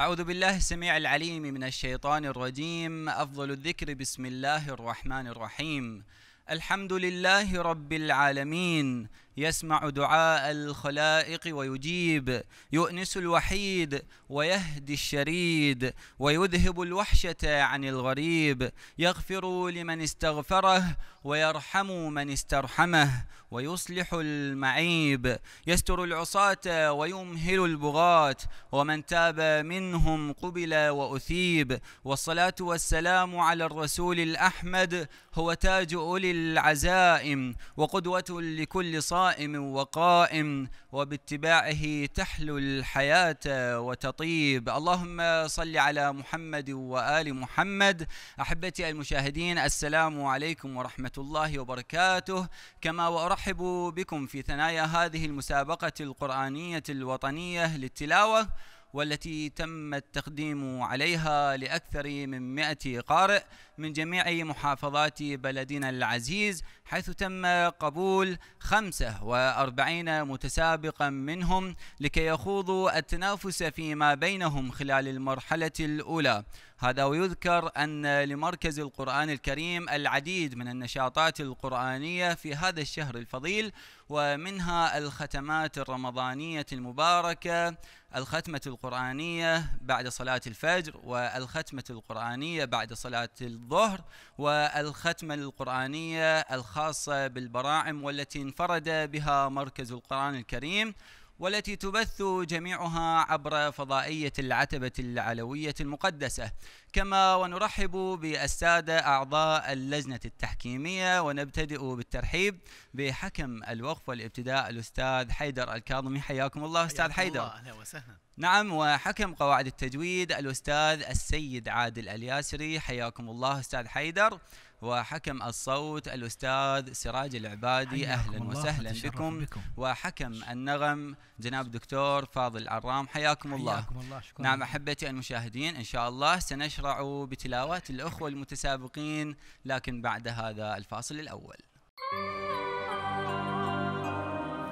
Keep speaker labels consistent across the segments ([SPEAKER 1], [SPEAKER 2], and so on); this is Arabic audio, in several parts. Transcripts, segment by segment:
[SPEAKER 1] أعوذ بالله السميع العليم من الشيطان الرجيم أفضل الذكر بسم الله الرحمن الرحيم الحمد لله رب العالمين يسمع دعاء الخلائق ويجيب يؤنس الوحيد ويهدي الشريد ويذهب الوحشة عن الغريب يغفر لمن استغفره ويرحم من استرحمه ويصلح المعيب يستر العصاة ويمهل البغاة ومن تاب منهم قبل وأثيب والصلاة والسلام على الرسول الأحمد هو تاج أولي العزائم وقدوة لكل صائم قائم وقائم وباتباعه تحلو الحياة وتطيب اللهم صل على محمد وآل محمد أحبتي المشاهدين السلام عليكم ورحمة الله وبركاته كما وأرحب بكم في ثنايا هذه المسابقة القرآنية الوطنية للتلاوة والتي تم التقديم عليها لأكثر من 100 قارئ من جميع محافظات بلدنا العزيز حيث تم قبول 45 متسابقا منهم لكي يخوضوا التنافس فيما بينهم خلال المرحلة الأولى هذا ويذكر أن لمركز القرآن الكريم العديد من النشاطات القرآنية في هذا الشهر الفضيل ومنها الختمات الرمضانية المباركة الختمة القرآنية بعد صلاة الفجر والختمة القرآنية بعد صلاة الظهر والختمة القرآنية الخاصة بالبراعم والتي انفرد بها مركز القرآن الكريم والتي تبث جميعها عبر فضائية العتبة العلوية المقدسة كما ونرحب بالسادة أعضاء اللجنة التحكيمية ونبتدئ بالترحيب بحكم الوقف والابتداء الأستاذ حيدر الكاظمي حياكم الله أستاذ حيدر الله أهلا وسهلا نعم وحكم قواعد التجويد الأستاذ السيد عادل الياسري حياكم الله أستاذ حيدر وحكم الصوت الأستاذ سراج العبادي أهلا وسهلا بكم, بكم وحكم النغم جناب دكتور فاضل العرام حياكم الله, حياكم الله شكرا نعم أحبتي المشاهدين إن شاء الله سنشرع بتلاوات الأخوة المتسابقين لكن بعد هذا الفاصل الأول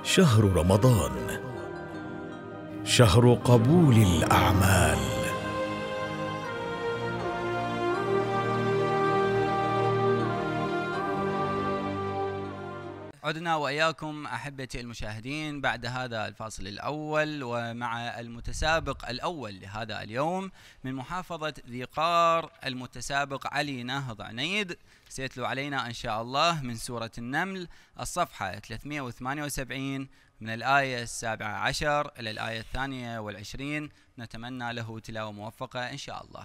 [SPEAKER 2] شهر رمضان شهر قبول الأعمال
[SPEAKER 1] عدنا واياكم احبتي المشاهدين بعد هذا الفاصل الاول ومع المتسابق الاول لهذا اليوم من محافظه ذي قار المتسابق علي ناهض عنيد سيتلو علينا ان شاء الله من سوره النمل الصفحه 378 من الآية السابعة عشر إلى الآية الثانية والعشرين نتمنى له تلاوة موفقة إن شاء الله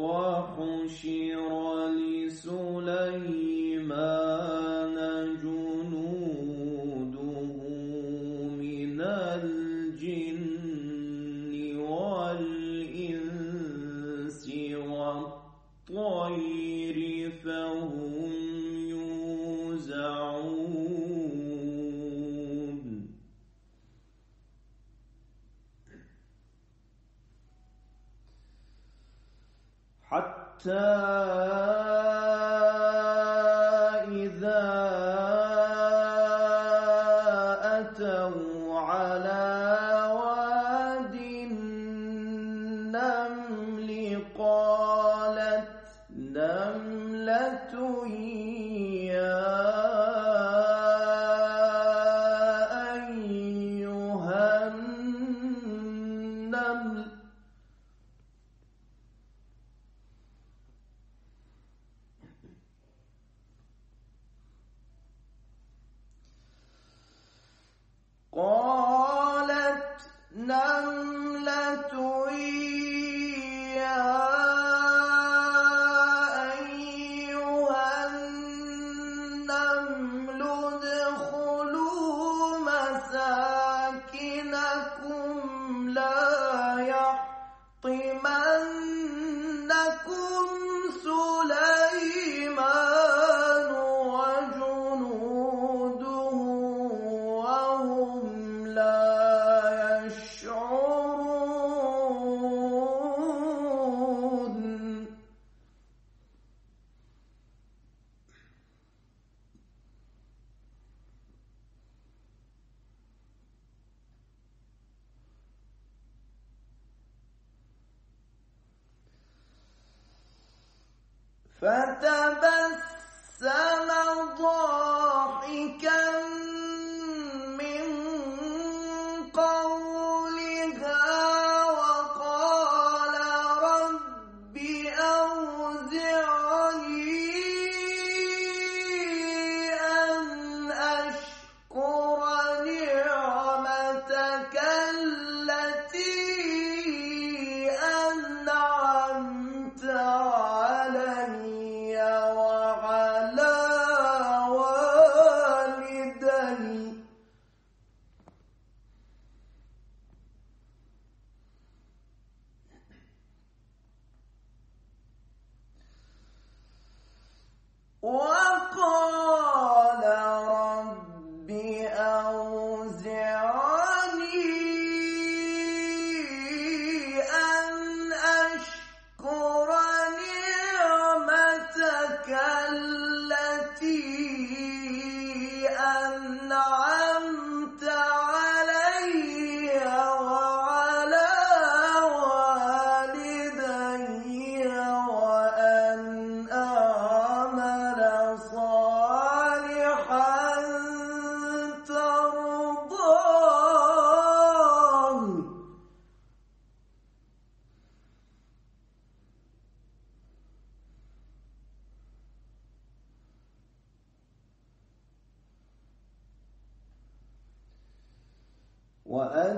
[SPEAKER 3] وحشر لسليمان
[SPEAKER 4] حتى
[SPEAKER 3] فتبسم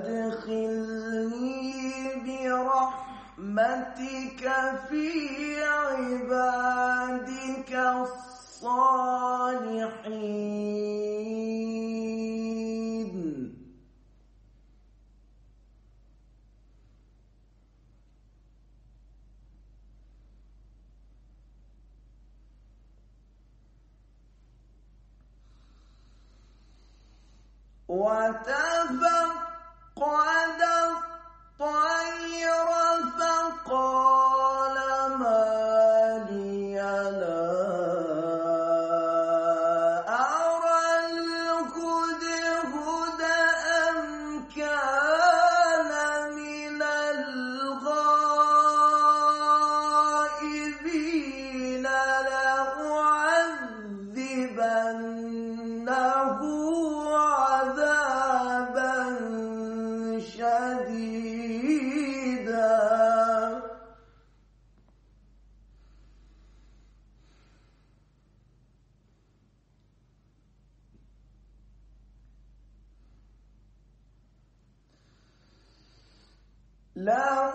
[SPEAKER 3] أدخلني برحمتك في لا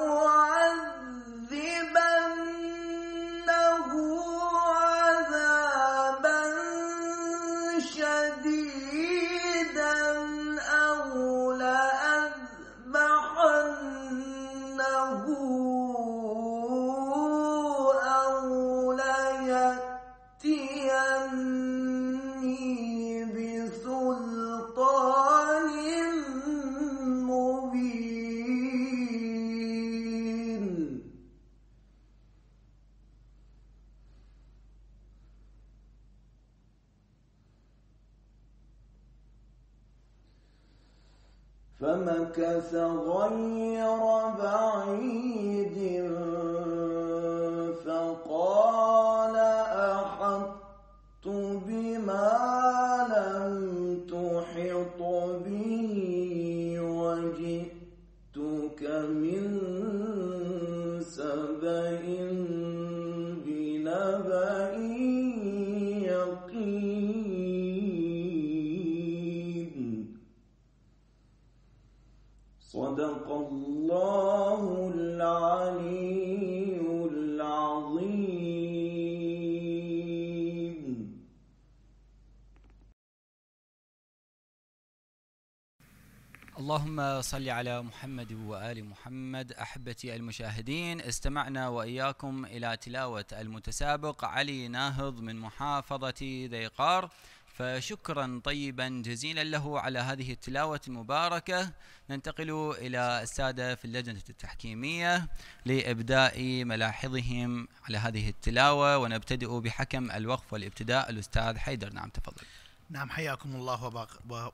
[SPEAKER 1] اللهم صل على محمد وآل محمد أحبتي المشاهدين استمعنا وإياكم إلى تلاوة المتسابق علي ناهض من محافظة ذيقار فشكرا طيبا جزيلا له على هذه التلاوة المباركة ننتقل إلى السادة في اللجنة التحكيمية لإبداء ملاحظهم على هذه التلاوة ونبتدئ بحكم الوقف والابتداء الأستاذ حيدر نعم تفضل
[SPEAKER 2] نعم حياكم الله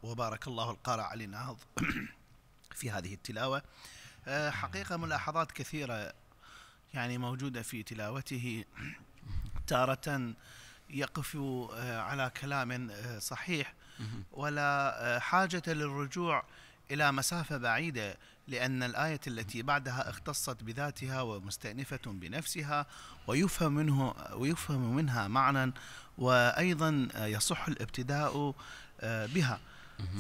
[SPEAKER 2] وبارك الله القارئ علي ناهض في هذه التلاوة آه، حقيقة ملاحظات كثيرة يعني موجودة في تلاوته تارة يقف آه، على كلام آه، صحيح ولا حاجة للرجوع إلى مسافة بعيدة لأن الآية التي بعدها اختصت بذاتها ومستأنفة بنفسها ويفهم منه ويفهم منها معنى وأيضا يصح الابتداء آه، بها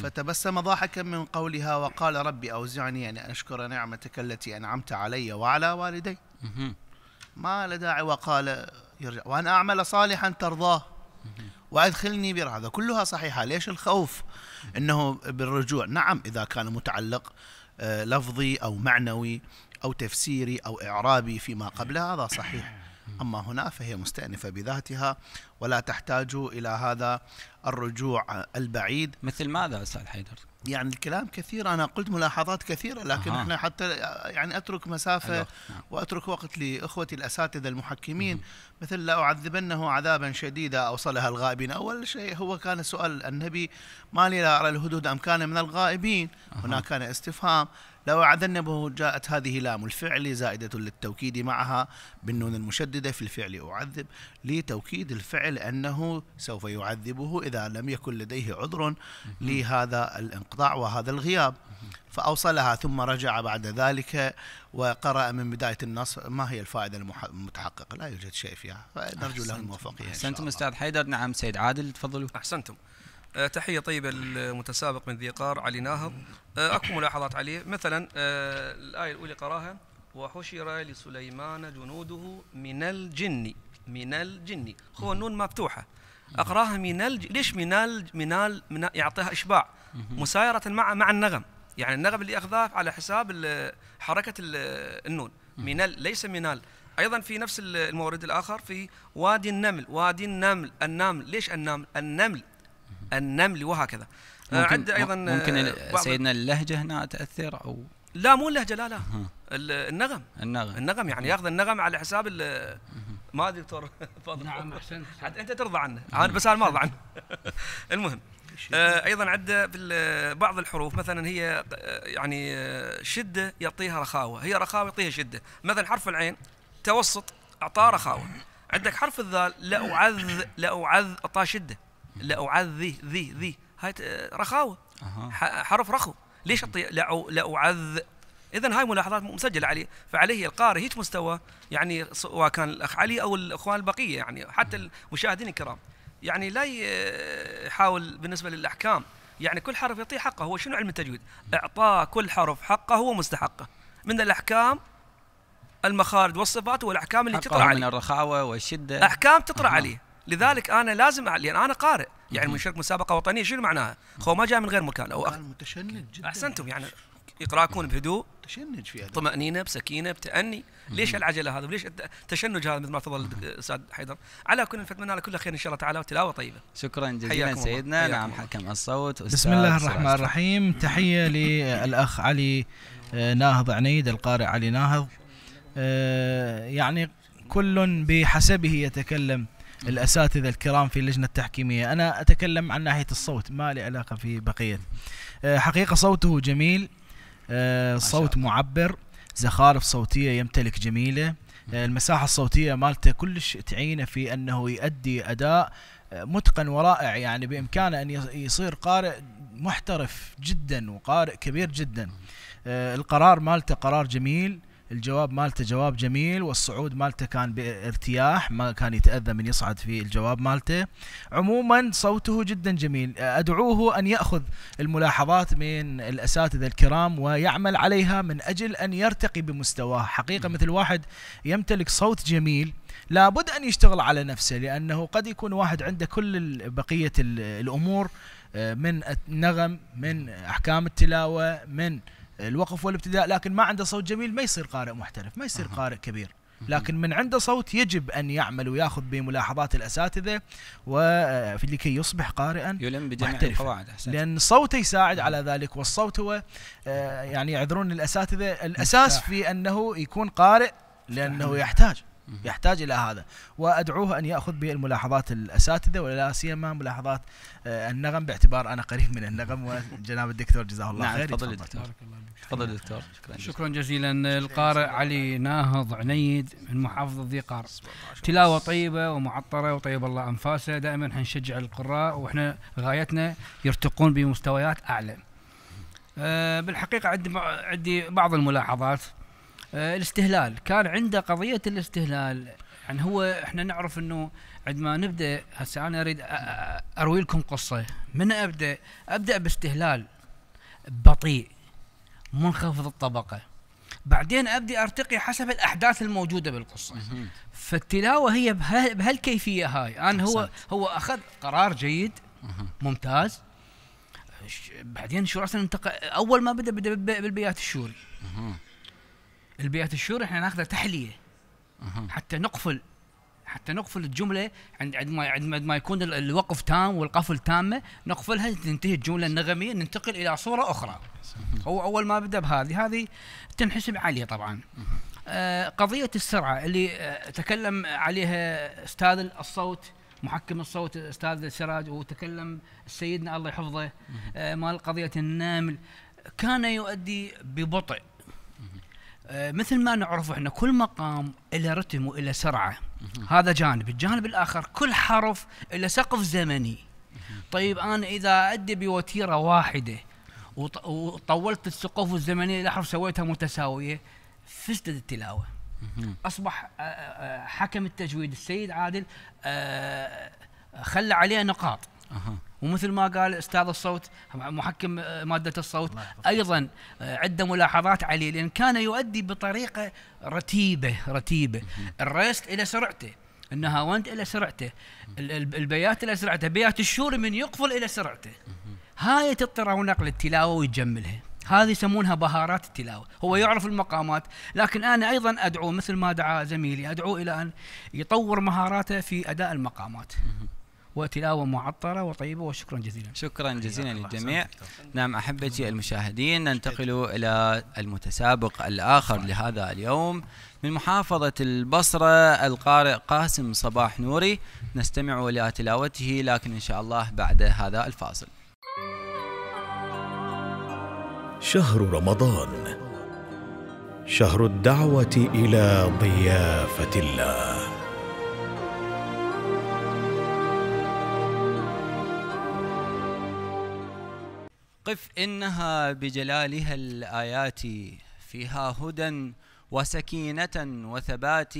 [SPEAKER 2] فتبسم ضاحكا من قولها وقال ربي أوزعني أن أشكر نعمتك التي أنعمت علي وعلى والدي ما لداعي وقال يرجع وأن أعمل صالحا ترضاه وأدخلني برا هذا كلها صحيحة ليش الخوف أنه بالرجوع نعم إذا كان متعلق آه، لفظي أو معنوي أو تفسيري أو إعرابي فيما قبل هذا صحيح أما هنا فهي مستأنفة بذاتها ولا تحتاج إلى هذا الرجوع البعيد مثل ماذا أستاذ حيدر؟ يعني الكلام كثير أنا قلت ملاحظات كثيرة لكن أه. إحنا حتى يعني أترك مسافة أه. وأترك وقت لإخوتي الأساتذة المحكمين أه. مثل لا أعذبنه عذابا شديدا أوصلها الغائبين أول شيء هو كان سؤال النبي ما لي لا أرى الهدود أم كان من الغائبين هنا كان استفهام لو أعذنبه جاءت هذه لام الفعل زائدة للتوكيد معها بالنون المشددة في الفعل أعذب لتوكيد الفعل أنه سوف يعذبه إذا لم يكن لديه عذر لهذا الانقطاع وهذا الغياب فأوصلها ثم رجع بعد ذلك وقرأ من بداية النص ما هي الفائدة المتحققة لا يوجد شيء فيها فنرجو له الموفقية أحسنتم
[SPEAKER 5] أستاذ حيدر نعم سيد عادل تفضلوا أحسنتم آه، تحيه طيبه للمتسابق من ذي قار علي ناهض آه، اكو ملاحظات عليه مثلا آه، الايه الاولى قراها وحشر لسليمان جنوده من الجن من الجن هو النون مفتوحه اقراها من الج... ليش من الج... من, ال... من يعطيها اشباع مسايره مع مع النغم يعني النغم اللي اخذاه على حساب حركه النون من ال... ليس من ال... ايضا في نفس المورد الاخر في وادي النمل وادي النمل النمل ليش النمل النمل النمل وهكذا آه، عند ايضا ممكن آه، سيدنا
[SPEAKER 1] اللهجه هنا تاثر او
[SPEAKER 5] لا مو اللهجه لا لا النغم النغم النغم يعني ياخذ النغم على حساب ما ادري دكتور فاضل نعم احسنت حتى انت ترضى عنه انا بس انا ما ارضى عنه المهم آه، ايضا عده في بعض الحروف مثلا هي يعني شده يعطيها رخاوه هي رخاوه يعطيها شده مثلا حرف العين توسط اعطاه رخاوه عندك حرف الذال لا اعذ لا اعذ اعطاه شده لأعذي ذي ذي هاي رخاوة حرف رخو ليش أطي لأعذ اذا هاي ملاحظات مسجله عليه فعليه القارئ هيك مستوى يعني سواء كان الاخ علي او الاخوان البقيه يعني حتى المشاهدين الكرام يعني لا يحاول بالنسبه للاحكام يعني كل حرف يعطيه حقه هو شنو علم التجويد؟ اعطاء كل حرف حقه هو مستحقه من الاحكام المخارج والصفات والاحكام اللي تطرا عليه من
[SPEAKER 1] الرخاوه والشده
[SPEAKER 5] احكام تطرا عليه لذلك انا لازم لان انا قارئ يعني مشارك مسابقه وطنيه شنو معناها؟ هو ما جاء من غير مكان او أخ... متشنج جدا احسنتم يعني يقراكون بهدوء تشنج في طمأنينة بسكينة بتأني ليش العجلة هذا وليش التشنج هذا مثل ما تفضل الاستاذ حيدر على كل نتمنى لك كل خير إن شاء الله تعالى وتلاوة طيبة شكرا جزيلا سيدنا نعم حكم الصوت بسم
[SPEAKER 6] الله الرحمن الرحيم تحية للأخ علي آه، ناهض عنيد القارئ علي ناهض آه، يعني كل بحسبه يتكلم الاساتذه الكرام في اللجنه التحكيميه انا اتكلم عن ناحيه الصوت ما لي علاقه في بقيه آه، حقيقه صوته جميل آه، صوت معبر زخارف صوتيه يمتلك جميله آه، المساحه الصوتيه مالته كلش تعينه في انه يؤدي اداء متقن ورائع يعني بامكانه ان يصير قارئ محترف جدا وقارئ كبير جدا القرار مالته قرار جميل الجواب مالته جواب جميل والصعود مالته كان بارتياح ما كان يتأذى من يصعد في الجواب مالته عموما صوته جدا جميل أدعوه أن يأخذ الملاحظات من الأساتذة الكرام ويعمل عليها من أجل أن يرتقي بمستواه حقيقة مثل واحد يمتلك صوت جميل لابد أن يشتغل على نفسه لأنه قد يكون واحد عنده كل بقية الأمور آه، من النغم من أحكام التلاوة من الوقف والابتداء لكن ما عنده صوت جميل ما يصير قارئ محترف ما يصير قارئ كبير لكن من عنده صوت يجب ان يعمل وياخذ بملاحظات الاساتذه ولكي آه، يصبح قارئا يلم بجميع محترفا. القواعد أحسنت. لان صوته يساعد على ذلك والصوت هو آه، يعني يعذرون الاساتذه الاساس في انه يكون قارئ لانه يحتاج يحتاج الى هذا وادعوه ان ياخذ بالملاحظات الاساتذه ولا سيما ملاحظات آه، النغم باعتبار انا قريب من النغم وجناب الدكتور جزاه الله نعم، خير تفضل دكتور
[SPEAKER 1] تفضل دكتور
[SPEAKER 4] شكرا, شكرا جزيلا القارئ علي ناهض عنيد من محافظه ذي قار تلاوه طيبه ومعطره وطيب الله انفاسه دائما حنشجع القراء واحنا غايتنا يرتقون بمستويات اعلى آه، بالحقيقه عندي عندي بعض الملاحظات آه، الاستهلال كان عنده قضيه الاستهلال يعني هو احنا نعرف انه عندما نبدا هسه انا اريد اروي لكم قصه من ابدا ابدا باستهلال بطيء منخفض الطبقه بعدين ابدي ارتقي حسب الاحداث الموجوده بالقصه فالتلاوه هي بهالكيفيه هاي انا هو هو اخذ قرار جيد ممتاز بعدين شو انتقل اول ما بدا بدا بالبيات الشوري البيعة الشور احنا ناخذها تحليه حتى نقفل حتى نقفل الجمله عند عند ما عند ما يكون الوقف تام والقفل تامه نقفلها تنتهي الجمله النغميه ننتقل الى صوره اخرى. هو اول ما بدا بهذه هذه تنحسب عليه طبعا. آه قضيه السرعه اللي آه تكلم عليها استاذ الصوت محكم الصوت استاذ سراج وتكلم سيدنا الله يحفظه آه مال قضيه النامل كان يؤدي ببطء آه، مثل ما نعرف احنا كل مقام له رتم والى سرعه هذا جانب الجانب الاخر كل حرف له سقف زمني طيب انا اذا ادي بوتيره واحده وطولت السقوف الزمنيه لحرف سويتها متساويه فسدت التلاوه اصبح آه، آه، حكم التجويد السيد عادل خلى عليه نقاط ومثل ما قال استاذ الصوت محكم آه، ماده الصوت ايضا آه، عده ملاحظات عليه لان كان يؤدي بطريقه رتيبه رتيبه الريست الى سرعته النهاوند الى سرعته البيات الى سرعته بيات الشور من يقفل الى سرعته هاي تضطر نقل التلاوه ويجملها هذه يسمونها بهارات التلاوه هو يعرف المقامات لكن انا ايضا ادعو مثل ما دعا زميلي ادعو الى ان يطور مهاراته في اداء المقامات وتلاوة معطرة وطيبة وشكرا جزيلا
[SPEAKER 1] شكرا جزيلا للجميع نعم أحبتي المشاهدين ننتقل إلى المتسابق الآخر لهذا اليوم من محافظة البصرة القارئ قاسم صباح نوري نستمع إلى تلاوته لكن إن شاء الله بعد هذا الفاصل
[SPEAKER 2] شهر رمضان شهر الدعوة إلى ضيافة الله
[SPEAKER 1] قف إنها بجلالها الآيات فيها هدى وسكينة وثبات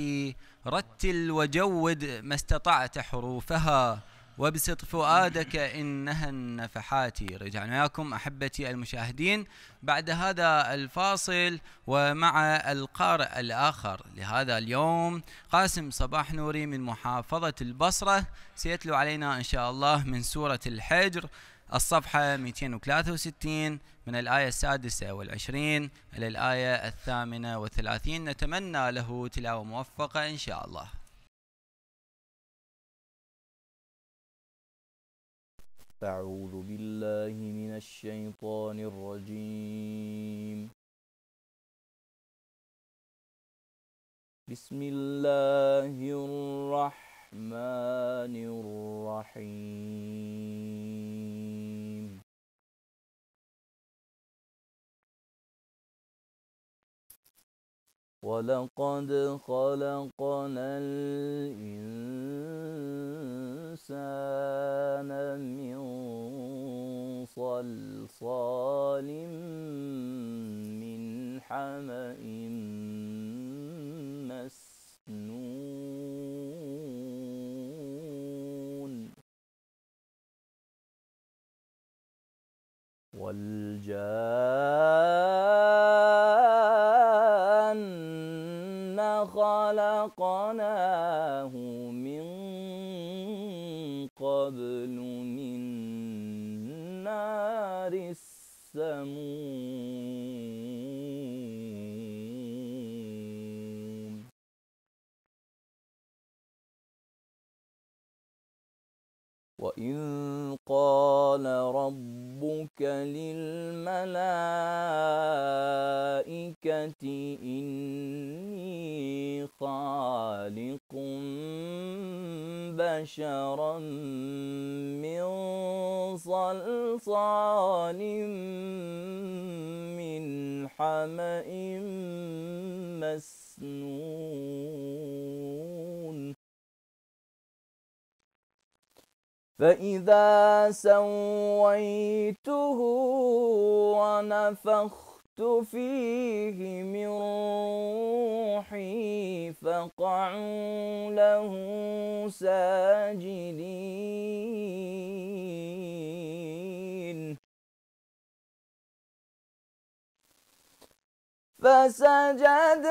[SPEAKER 1] رتل وجود ما استطعت حروفها وابسط فؤادك إنها النفحات رجعنا وياكم أحبتي المشاهدين بعد هذا الفاصل ومع القارئ الآخر لهذا اليوم قاسم صباح نوري من محافظة البصرة سيتلو علينا إن شاء الله من سورة الحجر الصفحة 263 من الآية السادسة والعشرين إلى الآية الثامنة والثلاثين نتمنى له تلاوة موفقة إن شاء الله
[SPEAKER 7] أعوذ بالله من الشيطان الرجيم بسم الله الرحمن الرحيم ولقد خلقنا الإنسان من صلصال من حمأ مسنون والجان خلقناه من قبل من نار السموم وإذ قال ربك للملائكة إن خالق بشرا من صلصال من حمإ مسنون فإذا سويته ونفخ فيه من روحي فقعوا له ساجدين فسجد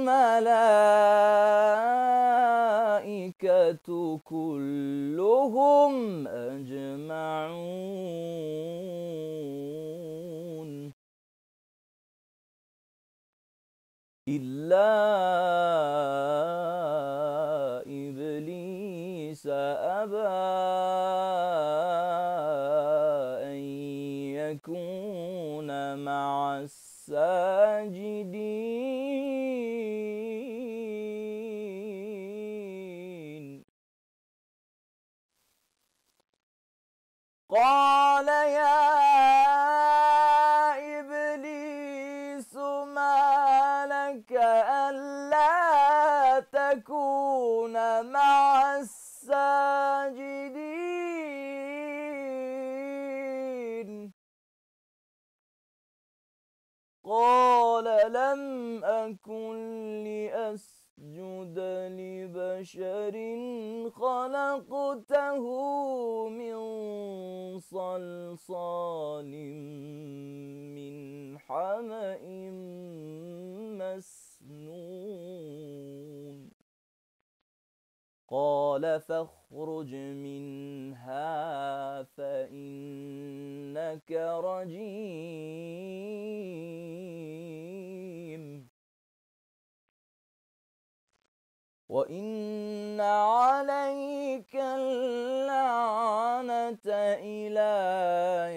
[SPEAKER 7] الملائكة كلهم أجمعون إلا إبليس أبى أن يكون مع الساجدين صلصال من حمأ مسنون قال فاخرج منها فإنك رجيم وإن عليك اللعنة إلى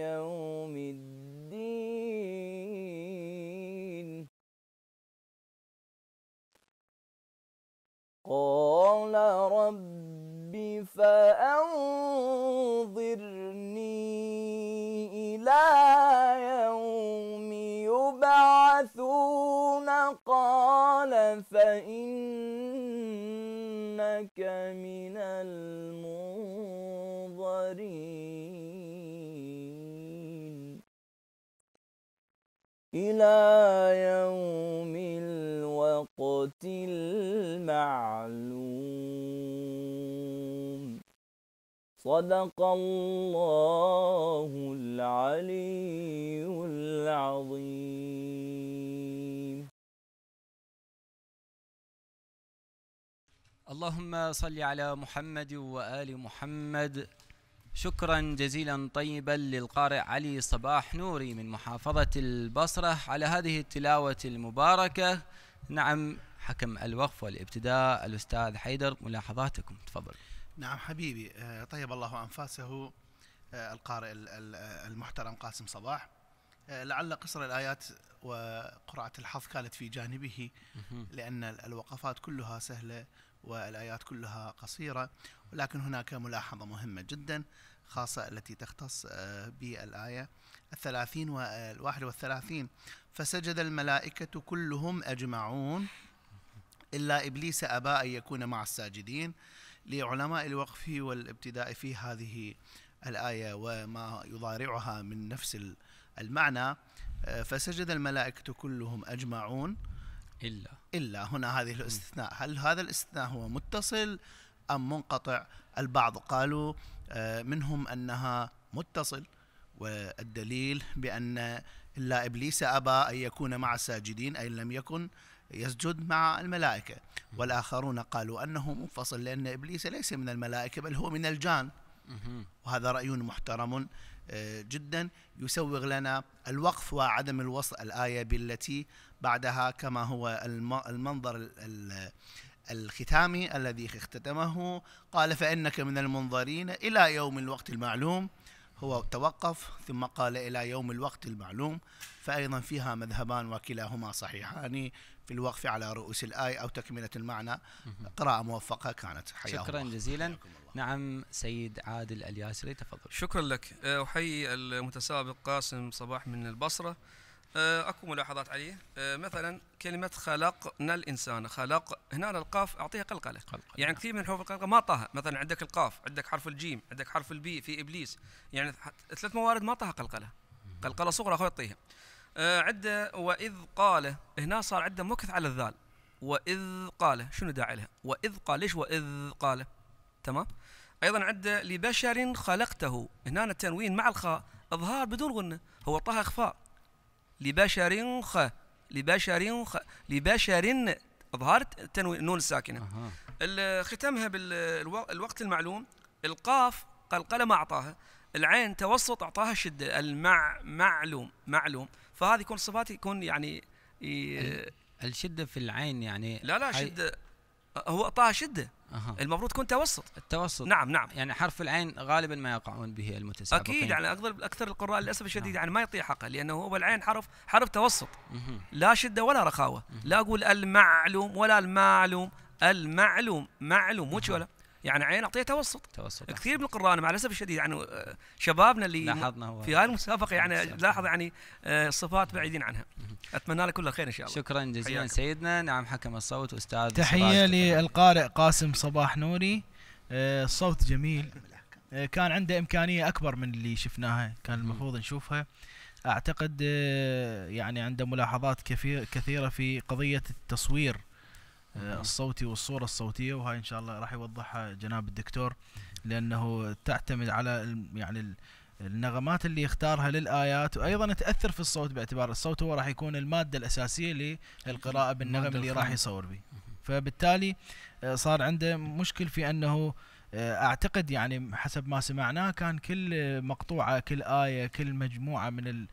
[SPEAKER 7] يوم الدين قال رب فأنظرني إلى يوم يبعثون قال فإن إنك من المنظرين إلى يوم الوقت المعلوم صدق الله العلي العظيم
[SPEAKER 1] اللهم صل على محمد وآل محمد شكرا جزيلا طيبا للقارئ علي صباح نوري من محافظة البصرة على هذه التلاوة المباركة نعم حكم الوقف والابتداء الأستاذ حيدر ملاحظاتكم تفضل
[SPEAKER 2] نعم حبيبي آه، طيب الله أنفاسه آه، القارئ المحترم قاسم صباح آه، لعل قصر الآيات وقرعة الحظ كانت في جانبه لأن الوقفات كلها سهلة والآيات كلها قصيرة ولكن هناك ملاحظة مهمة جدا خاصة التي تختص آه، بالآية الثلاثين والواحد والثلاثين فسجد الملائكة كلهم أجمعون إلا إبليس أبى أن يكون مع الساجدين لعلماء الوقف والابتداء في هذه الآية وما يضارعها من نفس المعنى آه، فسجد الملائكة كلهم أجمعون إلا إلا هنا هذه الاستثناء هل هذا الاستثناء هو متصل أم منقطع البعض قالوا آه، منهم أنها متصل والدليل بأن إلا إبليس أبى أن يكون مع الساجدين أي لم يكن يسجد مع الملائكة والآخرون قالوا أنه منفصل لأن إبليس ليس من الملائكة بل هو من الجان وهذا رأي محترم آه، جدا يسوغ لنا الوقف وعدم الوصل الآية بالتي بعدها كما هو المنظر الختامي الذي اختتمه قال فإنك من المنظرين إلى يوم الوقت المعلوم هو توقف ثم قال إلى يوم الوقت المعلوم فأيضا فيها مذهبان وكلاهما صحيحان في الوقف على رؤوس الآية أو تكملة المعنى قراءة موفقة كانت حياكم شكرا جزيلا نعم سيد عادل الياسري
[SPEAKER 5] تفضل شكرا لك أحيي المتسابق قاسم صباح من البصرة آه، اكو ملاحظات عليه آه، مثلا كلمه خلقنا الانسان خلق هنا القاف اعطيها قلقله قلقل. نعم. يعني كثير من حروف القلقله ما طاها مثلا عندك القاف عندك حرف الجيم عندك حرف البي في ابليس يعني ثلاث موارد ما طاها قلقله قلقله صغرى خو يعطيها آه، عده واذ قال هنا صار عنده مكث على الذال واذ قال شنو داعي لها واذ قال ليش واذ قال تمام ايضا عده لبشر خلقته هنا التنوين مع الخاء اظهار بدون غنه هو طاها اخفاء لبشر خ لبشر خ لبشر اظهرت التنوين النون الساكنه أه. ختمها بالوقت المعلوم القاف قلقله اعطاها العين توسط اعطاها شده المع معلوم معلوم فهذه يكون صفات يكون يعني الشده في العين يعني لا لا شده هو طه شده أه. المفروض تكون توسط التوسط نعم نعم يعني حرف العين غالبا ما يقعون به المتسابقين اكيد يعني اكثر اكثر القراء للاسف نعم. الشديد نعم. يعني ما يعطيه حقه لانه هو العين حرف حرف توسط مه. لا شده ولا رخاوه مه. لا اقول المعلوم ولا المعلوم المعلوم معلوم مو ولا يعني عين اعطيها توسط توسط كثير من القراء مع الاسف الشديد يعني آه، شبابنا اللي لاحظنا هو في هاي المسابقه يعني لاحظ يعني الصفات آه، بعيدين عنها اتمنى لك كل خير ان شاء الله شكرا جزيلا حياك. سيدنا نعم حكم الصوت استاذ تحيه
[SPEAKER 6] للقارئ قاسم صباح نوري الصوت آه، جميل كان عنده امكانيه اكبر من اللي شفناها كان المفروض نشوفها اعتقد يعني عنده ملاحظات كثيره في قضيه التصوير آه، الصوتي والصورة الصوتية وهاي إن شاء الله راح يوضحها جناب الدكتور لأنه تعتمد على يعني النغمات اللي يختارها للآيات وأيضا تأثر في الصوت باعتبار الصوت هو راح يكون المادة الأساسية للقراءة بالنغم اللي راح يصور به فبالتالي آه، صار عنده مشكل في أنه آه، اعتقد يعني حسب ما سمعناه كان كل مقطوعه كل ايه كل مجموعه من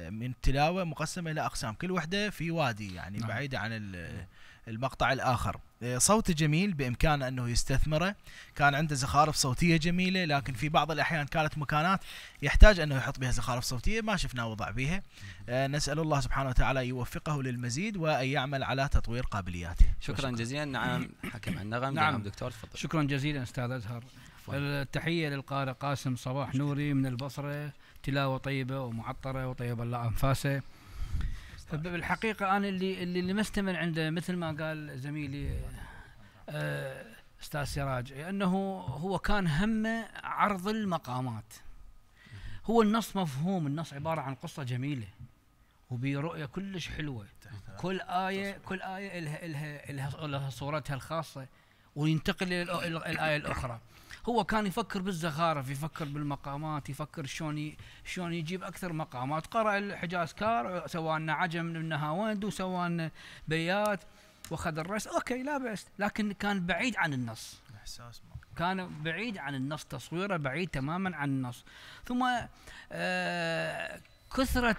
[SPEAKER 6] من التلاوه مقسمه الى اقسام كل وحده في وادي يعني نعم. بعيده عن نعم. المقطع الآخر آه، صوت جميل بإمكانه أنه يستثمره كان عنده زخارف صوتية جميلة لكن في بعض الأحيان كانت مكانات يحتاج أنه يحط بها زخارف صوتية ما شفناه وضع بها آه، نسأل الله سبحانه وتعالى يوفقه للمزيد وأن يعمل على تطوير قابلياته شكرا, شكرا جزيلا
[SPEAKER 1] نعم حكم النغم نعم دكتور تفضل
[SPEAKER 4] شكرا جزيلا أستاذ أزهر التحية للقارئ قاسم صباح نوري من البصرة تلاوة طيبة ومعطرة وطيب الله أنفاسه طيب. بالحقيقه انا اللي اللي مستمر عنده مثل ما قال زميلي آه، استاذ سراج انه هو كان همه عرض المقامات هو النص مفهوم النص عباره عن قصه جميله وبرؤيه كلش حلوه كل ايه كل ايه لها لها لها صورتها الخاصه وينتقل الى الايه الاخرى هو كان يفكر بالزخارف يفكر بالمقامات يفكر شلون شلون يجيب اكثر مقامات قرا الحجاز كار سواء عجم من نهاوند وسواء بيات واخذ الرأس اوكي لا باس لكن كان بعيد عن النص احساس كان بعيد عن النص تصويره بعيد تماما عن النص ثم آه، كثرة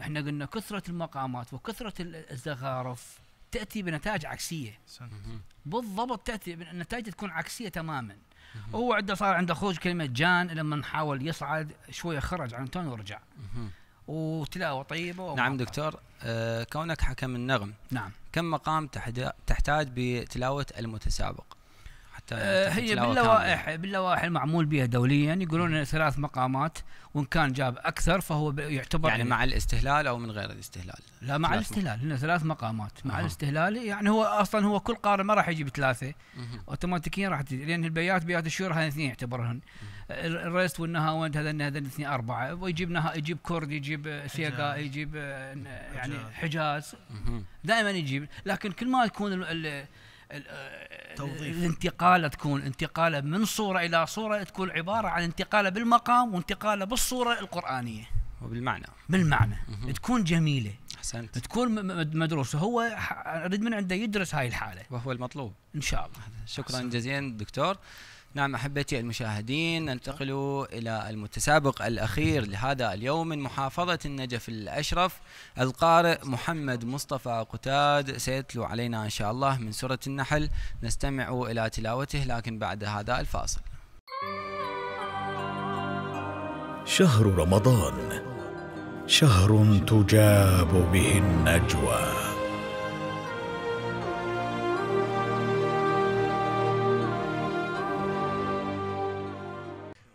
[SPEAKER 4] احنا قلنا كثرة المقامات وكثرة الزخارف تأتي بنتائج عكسية بالضبط تأتي نتائج تكون عكسية تماما هو عنده صار عنده خروج كلمه جان لما حاول يصعد شويه خرج عن التون ورجع وتلاوه
[SPEAKER 1] طيبه ومعطل. نعم دكتور آه كونك حكم النغم نعم كم مقام تحتاج بتلاوه المتسابق حتى آه، هي باللوائح
[SPEAKER 4] باللوائح المعمول بها دوليا يقولون ثلاث مقامات وان كان جاب اكثر فهو يعتبر يعني مع
[SPEAKER 1] الاستهلال او من غير
[SPEAKER 4] الاستهلال لا مع الاستهلال هنا ثلاث مقامات مع أوه. الاستهلال يعني هو اصلا هو كل قاره ما راح يجيب ثلاثه اوتوماتيكيا راح تجي لان البيات بيات الشهور هذين اثنين يعتبرهن الريست والنهاوند هذين هذين اثنين اربعه ويجيب نها يجيب كرد يجيب سيجا يجيب آه، يعني حجاز دائما يجيب لكن كل ما يكون آه، توظيف الانتقاله تكون انتقاله من صوره الى صوره تكون عباره عن انتقاله بالمقام وانتقاله بالصوره القرانيه وبالمعنى بالمعنى تكون جميله
[SPEAKER 1] احسنت تكون مدروسه هو اريد من عنده يدرس هاي الحاله وهو المطلوب ان شاء الله شكرا جزيلا دكتور نعم احبتي المشاهدين ننتقل الى المتسابق الاخير لهذا اليوم من محافظه النجف الاشرف القارئ محمد مصطفى قتاد سيتلو علينا ان شاء الله من سوره النحل نستمع الى تلاوته لكن بعد هذا الفاصل.
[SPEAKER 2] شهر رمضان شهر تجاب به النجوى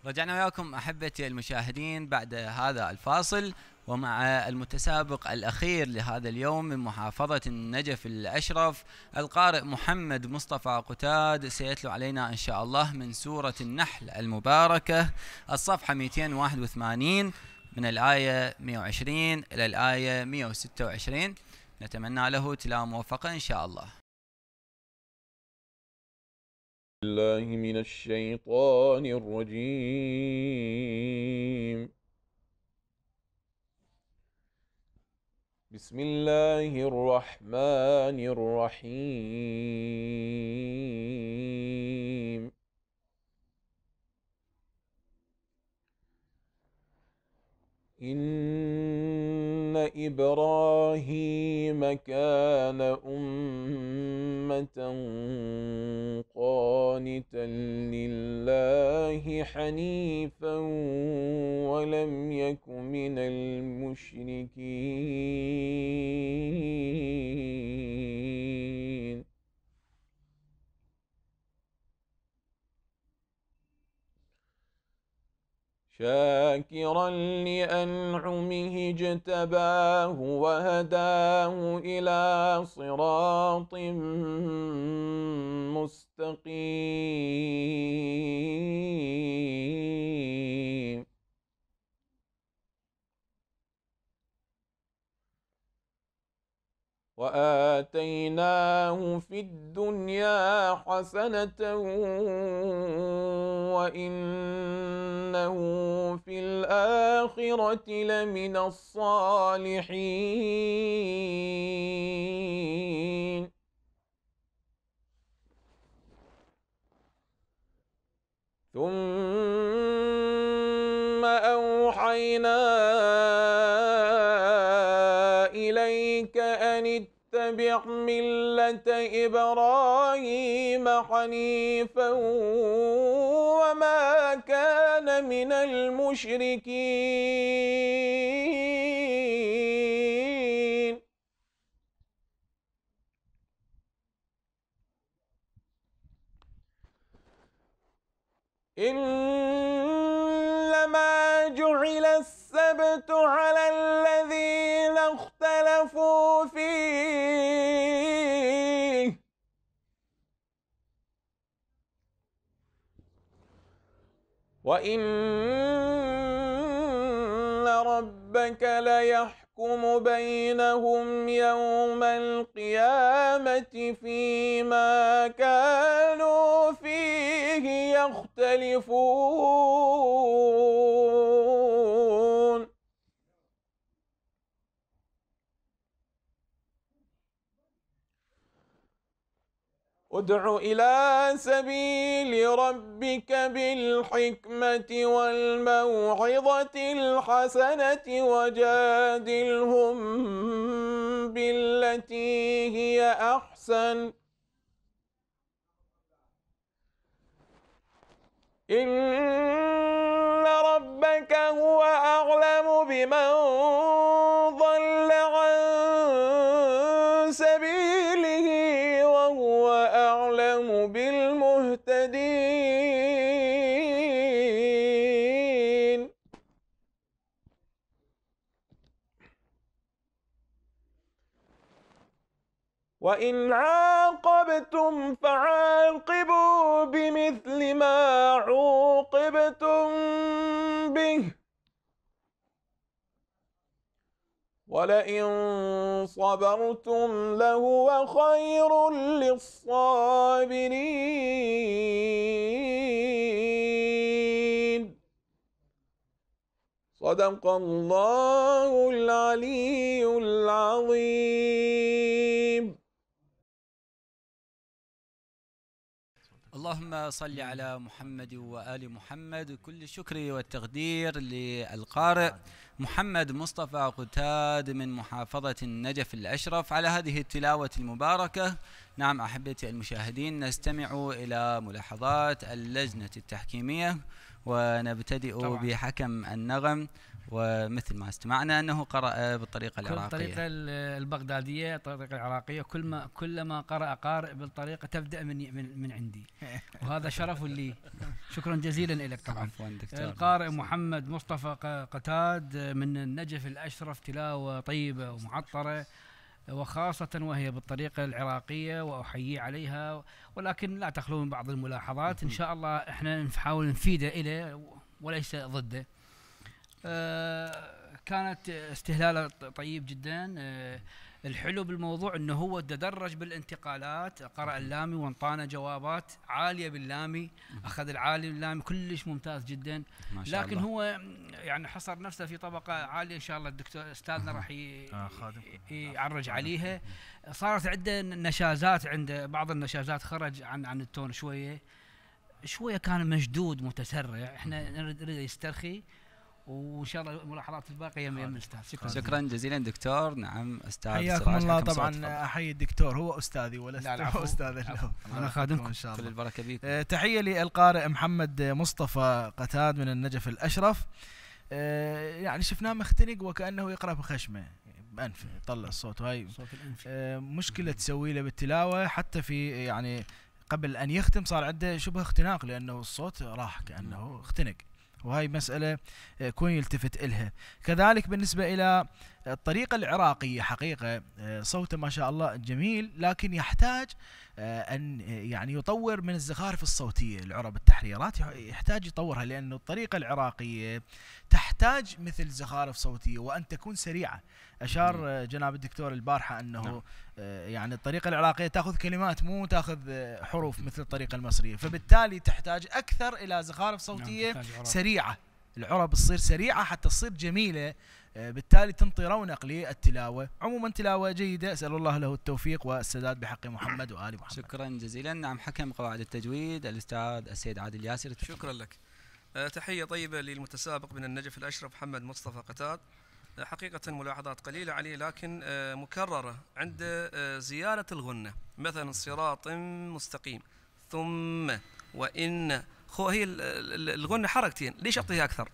[SPEAKER 1] رجعنا وياكم احبتي المشاهدين بعد هذا الفاصل ومع المتسابق الاخير لهذا اليوم من محافظه النجف الاشرف القارئ محمد مصطفى قتاد سيتلو علينا ان شاء الله من سوره النحل المباركه الصفحه 281 من الايه 120 الى الايه 126 نتمنى له تلاوه موفقه ان شاء الله
[SPEAKER 8] الله من الشيطان الرجيم بسم الله الرحمن الرحيم إن إبراهيم كان أمة قانتا لله حنيفا ولم يك من المشركين شاكرا لأنعمه اجتباه وهداه إلى صراط مستقيم وآتيناه في الدنيا حسنة وإنه في الآخرة لمن الصالحين ثم أوحينا اتَّبِعْ مِلَّةَ إِبْرَاهِيمَ حَنِيفًا وَمَا كَانَ مِنَ الْمُشْرِكِينَ إِنَّمَا جُعِلَ السبت على الذين اختلفوا فيه وإن ربك ليحكم بينهم يوم القيامة فيما كانوا فيه يختلفون ادع إلى سبيل ربك بالحكمة والموعظة الحسنة وجادلهم بالتي هي أحسن إن ربك هو أعلم بمن ضل وإن عاقبتم فعاقبوا بمثل ما عوقبتم به ولئن صبرتم لهو خير للصابرين صدق الله العلي العظيم
[SPEAKER 1] اللهم صل على محمد وآل محمد كل الشكر والتقدير للقارئ محمد مصطفى قتاد من محافظة النجف الأشرف على هذه التلاوة المباركة نعم أحبتي المشاهدين نستمع إلى ملاحظات اللجنة التحكيمية ونبتدئ طبعا. بحكم النغم ومثل ما استمعنا انه قرأ بالطريقه العراقيه الطريقه
[SPEAKER 4] البغداديه الطريقه العراقيه كل ما كلما قرأ قارئ بالطريقه تبدأ من من, من عندي وهذا شرف لي شكرا جزيلا لك طبعا عفوا دكتور القارئ محمد مصطفى قتاد من النجف الاشرف تلاوه طيبه ومعطره وخاصة وهي بالطريقة العراقية وأحييه عليها ولكن لا تخلو من بعض الملاحظات إن شاء الله إحنا نحاول نفيده إليه وليس ضده آه، كانت استهلاله طيب جدا آه، الحلو بالموضوع انه هو تدرج بالانتقالات قرا اللامي وانطانا جوابات عاليه باللامي اخذ العالي باللامي كلش ممتاز جدا ما شاء الله. لكن هو يعني حصر نفسه في طبقه عاليه ان شاء الله الدكتور استاذنا راح آه، يعرج عليها صارت عنده نشازات عند بعض النشازات خرج عن عن التون شويه شويه كان مشدود متسرع احنا نريد يسترخي وان شاء الله الملاحظات الباقيه من الاستاذ شكرا شكرا
[SPEAKER 1] جزيلا دكتور نعم استاذ حياكم الله طبعا
[SPEAKER 4] احيي الدكتور هو استاذي ولا استاذ له انا خادمكم ان
[SPEAKER 6] شاء الله كل البركه بيكم آه، تحيه للقارئ محمد مصطفى قتاد من النجف الاشرف آه، يعني شفناه مختنق وكانه يقرا بخشمه بانفه يطلع الصوت هاي صوت الانف آه، مشكله تسوي له بالتلاوه حتى في يعني قبل ان يختم صار عنده شبه اختناق لانه الصوت راح كانه اختنق وهي مسألة يكون آه، يلتفت إلها كذلك بالنسبة إلى الطريقة العراقية حقيقة آه، صوته ما شاء الله جميل لكن يحتاج آه، أن آه، يعني يطور من الزخارف الصوتية العرب التحريرات يحتاج يطورها لأن الطريقة العراقية تحتاج مثل زخارف صوتية وأن تكون سريعة أشار جناب الدكتور البارحة أنه نعم. يعني الطريقة العراقية تأخذ كلمات مو تأخذ حروف مثل الطريقة المصرية فبالتالي تحتاج أكثر إلى زخارف نعم، صوتية سريعة العرب تصير سريعة حتى تصير جميلة آه، بالتالي تنطي رونق للتلاوه عموما
[SPEAKER 1] تلاوه جيده اسال الله له التوفيق والسداد بحق محمد وال محمد شكرا جزيلا نعم حكم قواعد التجويد الاستاذ السيد عادل ياسر شكرا لك
[SPEAKER 5] آه، تحيه طيبه للمتسابق من النجف الاشرف محمد مصطفى قتاد آه، حقيقة ملاحظات قليلة عليه لكن مكررة عند زيادة الغنة مثلا صراط مستقيم ثم وإن هي الغنة حركتين ليش أعطيها أكثر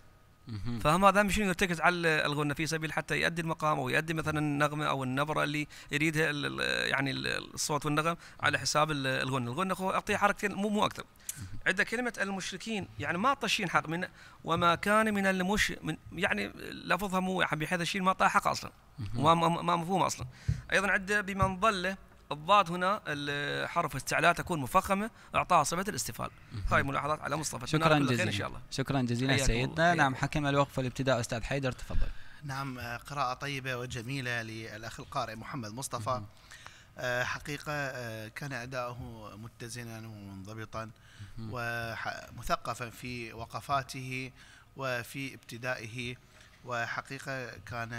[SPEAKER 5] فهم هذا مش يرتكز على الغنة في سبيل حتى يؤدي المقام أو يؤدي مثلا النغمة أو النبرة اللي يريدها يعني الصوت والنغم على حساب الغنة الغنة اخو أعطيه حركتين مو مو أكثر عندها كلمة المشركين يعني ما طشين حق من وما كان من المش من يعني لفظها مو بحيث الشيء ما طاح حق أصلا وما ما مفهوم أصلا أيضا عنده بمن ضل الضاد هنا حرف استعلاء تكون مفخمه
[SPEAKER 2] اعطاها صفه الاستفال هاي ملاحظات على مصطفى شكرا جزيلا ان شاء الله
[SPEAKER 1] شكرا جزيلا سيدنا نعم حكم الوقف والابتداء استاذ حيدر تفضل
[SPEAKER 2] نعم آه، قراءه طيبه وجميله للاخ القارئ محمد مصطفى آه، حقيقة آه، كان أداؤه متزنا ومنضبطا ومثقفا في وقفاته وفي ابتدائه وحقيقة كان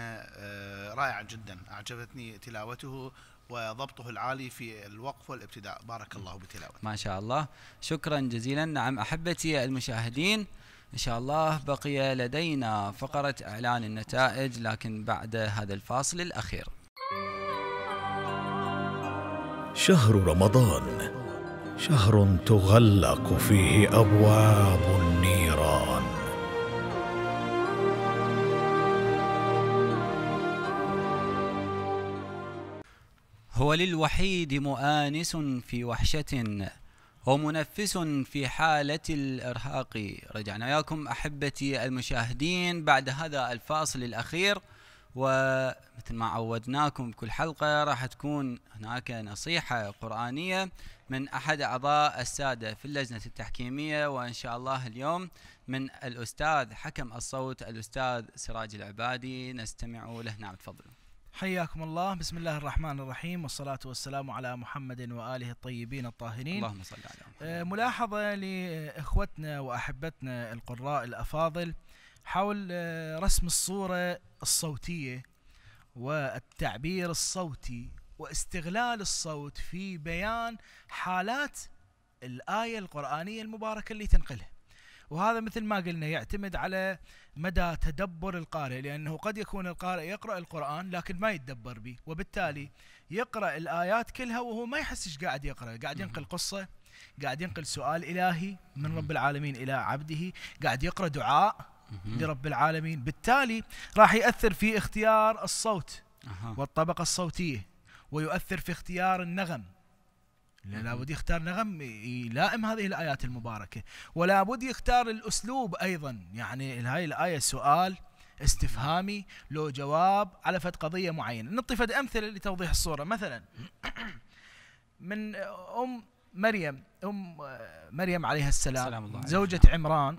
[SPEAKER 2] رائعا جدا أعجبتني تلاوته وضبطه العالي في الوقف والابتداء بارك الله بتلاوته
[SPEAKER 1] ما شاء الله شكرا جزيلا نعم أحبتي المشاهدين إن شاء الله بقي لدينا فقرة إعلان النتائج لكن بعد هذا الفاصل الأخير
[SPEAKER 2] شهر رمضان شهر تغلق فيه أبواب النية
[SPEAKER 1] هو للوحيد مؤانس في وحشة ومنفس في حالة الإرهاق رجعنا إياكم أحبتي المشاهدين بعد هذا الفاصل الأخير ومثل ما عودناكم بكل حلقة راح تكون هناك نصيحة قرآنية من أحد أعضاء السادة في اللجنة التحكيمية وإن شاء الله اليوم من الأستاذ حكم الصوت الأستاذ سراج العبادي نستمع له نعم تفضلوا
[SPEAKER 6] حياكم الله بسم الله الرحمن الرحيم والصلاة والسلام على محمد وآله الطيبين الطاهرين اللهم صل على محمد آه، ملاحظة لإخوتنا وأحبتنا القراء الأفاضل حول آه، رسم الصورة الصوتية والتعبير الصوتي واستغلال الصوت في بيان حالات الآية القرآنية المباركة اللي تنقلها وهذا مثل ما قلنا يعتمد على مدى تدبر القارئ لأنه قد يكون القارئ يقرأ القرآن لكن ما يتدبر به وبالتالي يقرأ الآيات كلها وهو ما يحس ايش قاعد يقرأ قاعد ينقل قصة قاعد ينقل سؤال إلهي من رب العالمين إلى عبده قاعد يقرأ دعاء لرب العالمين بالتالي راح يأثر في اختيار الصوت والطبقة الصوتية ويؤثر في اختيار النغم لابد يختار نغم يلائم هذه الآيات المباركة ولا بد يختار الأسلوب أيضا يعني هاي الآية سؤال استفهامي له جواب على فد قضية معينة نعطي فد أمثلة لتوضيح الصورة مثلا من أم مريم أم مريم عليها السلام سلام الله زوجة الله عمران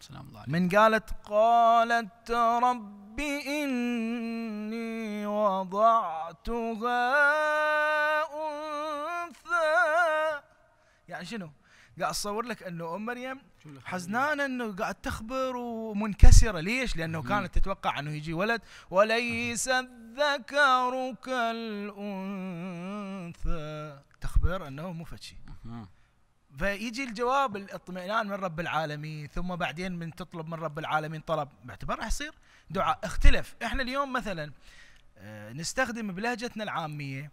[SPEAKER 6] سلام الله من قالت قالت ربي إني وضعتها يعني شنو؟ قاعد اصور لك انه ام مريم حزنانه انه قاعد تخبر ومنكسره ليش؟ لانه كانت تتوقع انه يجي ولد وليس الذكر كالانثى تخبر انه مو فد فيجي الجواب الاطمئنان من رب العالمين ثم بعدين من تطلب من رب العالمين طلب باعتبار راح يصير دعاء اختلف احنا اليوم مثلا آه، نستخدم بلهجتنا العاميه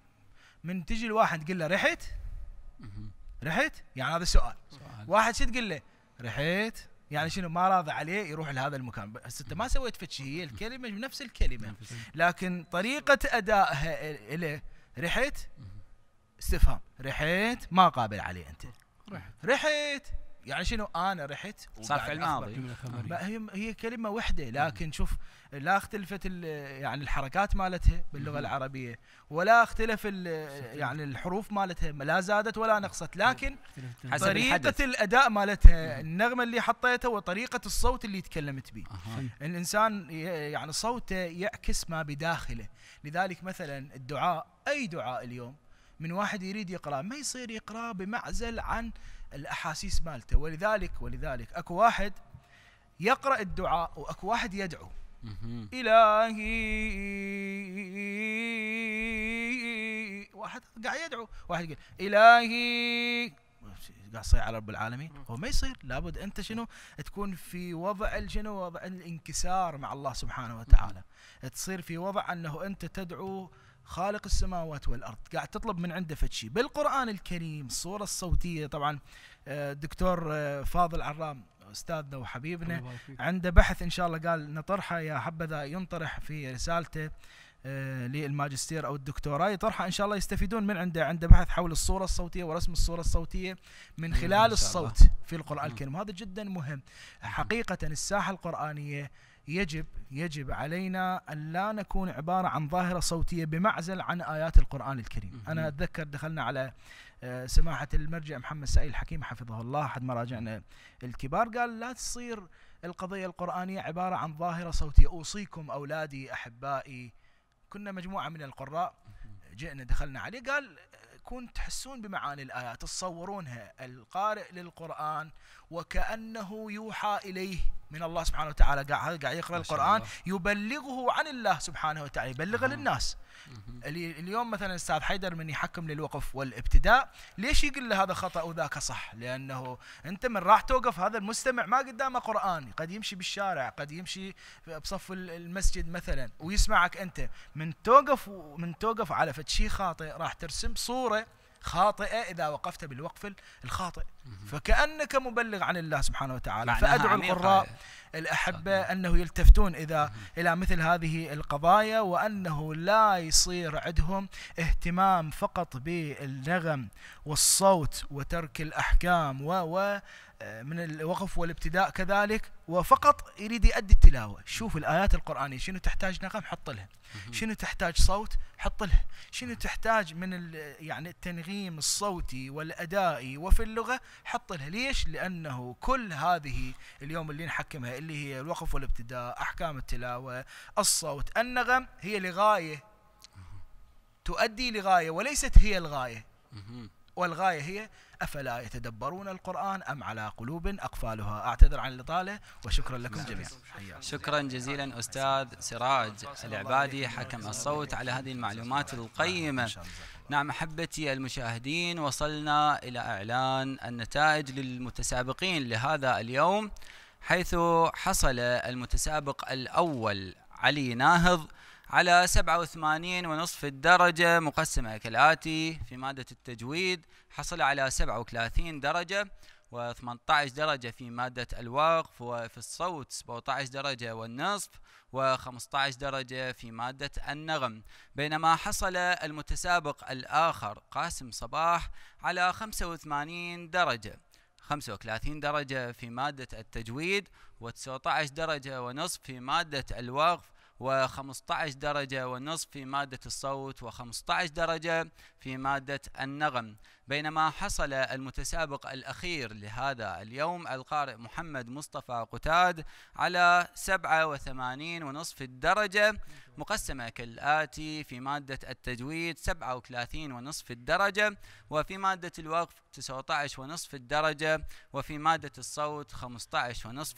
[SPEAKER 6] من تجي الواحد تقول له رحت رحت يعني هذا السؤال سؤال. واحد شو تقول له رحت يعني شنو ما راضي عليه يروح لهذا المكان بس انت ما سويت فتش هي الكلمه نفس الكلمه لكن طريقه ادائها له رحت استفهام رحت ما قابل عليه انت رحت يعني شنو انا رحت صار في الماضي هي هي كلمه واحده لكن شوف لا اختلفت يعني الحركات مالتها باللغه العربيه ولا اختلف يعني الحروف مالتها لا زادت ولا نقصت لكن طريقه الاداء مالتها النغمه اللي حطيتها وطريقه الصوت اللي تكلمت به الانسان يعني صوته يعكس ما بداخله لذلك مثلا الدعاء اي دعاء اليوم من واحد يريد يقرأ ما يصير يقرأ بمعزل عن الأحاسيس مالته ولذلك ولذلك أكو واحد يقرأ الدعاء وأكو واحد يدعو إلهي واحد قاعد يدعو واحد يقول إلهي قاعد يصير على رب العالمين هو ما يصير لابد أنت شنو تكون في وضع شنو وضع الانكسار مع الله سبحانه وتعالى تصير في وضع أنه أنت تدعو خالق السماوات والارض قاعد تطلب من عنده فتشي بالقران الكريم الصوره الصوتيه طبعا آه، دكتور آه، فاضل عرام استاذنا وحبيبنا عنده بحث ان شاء الله قال نطرحه يا حبذا ينطرح في رسالته آه، للماجستير او الدكتوراه يطرحه ان شاء الله يستفيدون من عنده عنده بحث حول الصوره الصوتيه ورسم الصوره الصوتيه من خلال الصوت في القران الكريم هذا جدا مهم حقيقه الساحه القرانيه يجب يجب علينا أن لا نكون عبارة عن ظاهرة صوتية بمعزل عن آيات القرآن الكريم أنا أتذكر دخلنا على آه، سماحة المرجع محمد سعيد الحكيم حفظه الله أحد مراجعنا الكبار قال لا تصير القضية القرآنية عبارة عن ظاهرة صوتية أوصيكم أولادي أحبائي كنا مجموعة من القراء جئنا دخلنا عليه قال كون تحسون بمعاني الآيات تصورونها القارئ للقرآن وكأنه يوحى إليه من الله سبحانه وتعالى قاعد قاعد يقرا القران الله. يبلغه عن الله سبحانه وتعالى يبلغه آه. للناس اليوم مثلا الاستاذ حيدر من يحكم للوقف والابتداء ليش يقول له هذا خطا وذاك صح لانه انت من راح توقف هذا المستمع ما قدامه قران قد يمشي بالشارع قد يمشي بصف المسجد مثلا ويسمعك انت من توقف من توقف على فد شيء خاطئ راح ترسم صوره خاطئة إذا وقفت بالوقف الخاطئ فكأنك مبلغ عن الله سبحانه وتعالى فأدعو القراء الأحبة أنه يلتفتون إذا إلى مثل هذه القضايا وأنه لا يصير عندهم اهتمام فقط بالنغم والصوت وترك الأحكام و آه، من الوقف والابتداء كذلك وفقط يريد يؤدي التلاوة شوف الآيات القرآنية شنو تحتاج نغم حط لها شنو تحتاج صوت حط لها شنو تحتاج من يعني التنغيم الصوتي والأدائي وفي اللغة حط لها ليش لأنه كل هذه اليوم اللي نحكمها اللي هي الوقف والابتداء أحكام التلاوة الصوت النغم هي لغاية تؤدي لغاية وليست هي الغاية والغاية هي أفلا يتدبرون القرآن أم على قلوب أقفالها أعتذر عن الإطالة وشكرا لكم نعم. جميعا شكرا
[SPEAKER 1] جزيلا أستاذ سراج العبادي حكم الصوت على هذه المعلومات القيمة نعم،, نعم أحبتي المشاهدين وصلنا إلى إعلان النتائج للمتسابقين لهذا اليوم حيث حصل المتسابق الأول علي ناهض على 87.5 الدرجة مقسمة كالآتي في مادة التجويد حصل على 37 درجة و18 درجة في مادة الوقف وفي الصوت 17 درجة والنصف و15 درجة في مادة النغم بينما حصل المتسابق الآخر قاسم صباح على 85 درجة 35 درجة في مادة التجويد و19 درجة ونصف في مادة الوقف و15 درجة ونصف في مادة الصوت و15 درجة في مادة النغم بينما حصل المتسابق الأخير لهذا اليوم القارئ محمد مصطفى قتاد على 87.5 الدرجة مقسمة كالآتي في مادة التجويد 37.5 الدرجة وفي مادة الوقف 19.5 الدرجة وفي مادة الصوت 15.5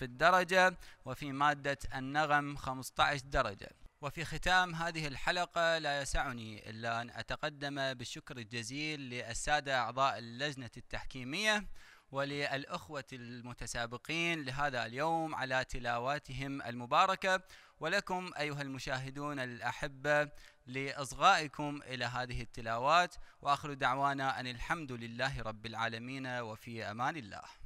[SPEAKER 1] الدرجة وفي مادة النغم 15 درجة وفي ختام هذه الحلقة لا يسعني إلا أن أتقدم بالشكر الجزيل للسادة أعضاء اللجنة التحكيمية وللأخوة المتسابقين لهذا اليوم على تلاواتهم المباركة ولكم أيها المشاهدون الأحبة لإصغائكم إلى هذه التلاوات وآخر دعوانا أن الحمد لله رب العالمين وفي أمان الله